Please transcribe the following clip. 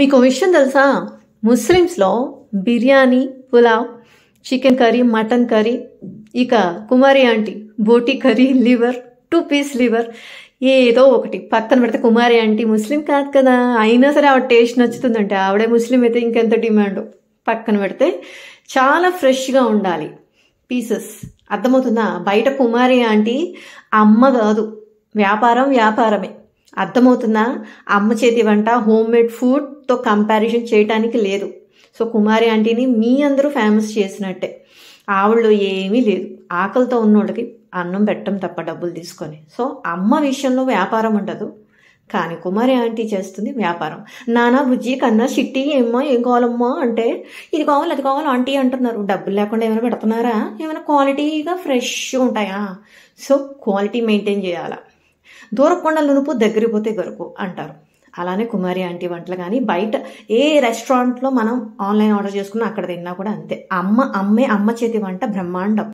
మీకు విషయం తెలుసా ముస్లిమ్స్లో biryani pulao chicken curry mutton curry ఇక కుమారి ఆంటీ బోటి curry liver two piece liver ఏదో ఒకటి పక్కన పెడితే కుమారి ఆంటీ ముస్లిం కాదు కదా అయినా సరే ఆవిడ టేస్ట్ నచ్చుతుందంటే ఆవిడే ముస్లిం అయితే ఇంకెంత డిమాండ్ పక్కన పెడితే చాలా ఫ్రెష్గా ఉండాలి పీసెస్ అర్థమవుతుందా బయట కుమారి ఆంటీ అమ్మ కాదు వ్యాపారం వ్యాపారమే అర్థమవుతుందా అమ్మ చేతి వంట హోమ్మేడ్ ఫుడ్తో కంపారిజన్ చేయటానికి లేదు సో కుమారి ఆంటీని మీ అందరూ ఫేమస్ చేసినట్టే ఆవిడలో ఏమీ లేదు ఆకలితో ఉన్నోళ్ళకి అన్నం పెట్టడం తప్ప డబ్బులు తీసుకొని సో అమ్మ విషయంలో వ్యాపారం ఉండదు కానీ కుమారి ఆంటీ చేస్తుంది వ్యాపారం నానా బుజ్జి కన్నా చిట్టి ఏమ్మా ఏం కావాలమ్మా అంటే ఇది కావాలి అది కావాలి ఆంటీ అంటున్నారు డబ్బులు లేకుండా ఏమైనా పెడుతున్నారా ఏమైనా క్వాలిటీగా ఫ్రెష్గా ఉంటాయా సో క్వాలిటీ మెయింటైన్ చేయాలా దూరకొండల నునుపు దగ్గరికి పోతే గరుకు అంటారు అలానే కుమారి ఆంటీ వంటలు కానీ బయట ఏ రెస్టారెంట్లో మనం ఆన్లైన్ ఆర్డర్ చేసుకున్నా అక్కడ తిన్నా కూడా అంతే అమ్మ అమ్మే అమ్మ చేతి వంట బ్రహ్మాండం